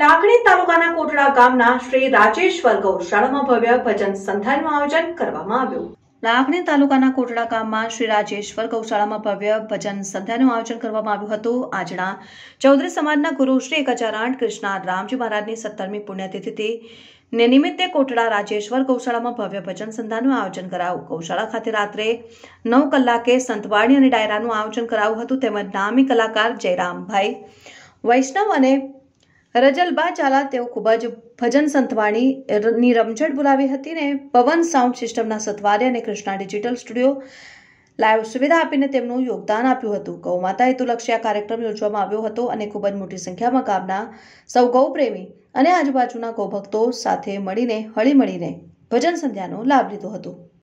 લાકડી તાલુકાના કોટડા ગામના શ્રી રાજેશ્વર ગૌશાળામાં ભવ્ય ભજન સંધાનનું આયોજન કરવામાં આવ્યું લાકડી તાલુકાના કોટડા ગામમાં શ્રી રાજેશ્વર ગૌશાળામાં ભવ્ય ભજન સંધ્યાનું આયોજન કરવામાં આવ્યું હતું આજના ચૌધરી સમાજના ગુરુ શ્રી એક હજાર આઠ કૃષ્ણા રામજી મહારાજની સત્તરમી પુણ્યતિથિ ને નિમિત્તે કોટડા રાજેશ્વર ગૌશાળામાં ભવ્ય ભજન સંધાનું આયોજન કરાયું ગૌશાળા ખાતે રાત્રે નવ કલાકે સંતવાણી અને ડાયરાનું આયોજન કરાયું હતું તેમજ નામી કલાકાર જયરામભાઈ વૈષ્ણવ અને રજલબા ચાલા તેઓ ખૂબ જ ભજન સંતવાણીની રમઝટ બોલાવી હતી ને પવન સાઉન્ડ સિસ્ટમના સથવારે અને કૃષ્ણા ડિજિટલ સ્ટુડિયો લાઈવ સુવિધા આપીને તેમનું યોગદાન આપ્યું હતું ગૌ માતા હેતુલક્ષી આ કાર્યક્રમ યોજવામાં આવ્યો હતો અને ખૂબ જ મોટી સંખ્યામાં ગામના સૌ ગૌ પ્રેમી અને આજુબાજુના ગૌભક્તો સાથે મળીને હળીમળીને ભજન સંધ્યાનો લાભ લીધો હતો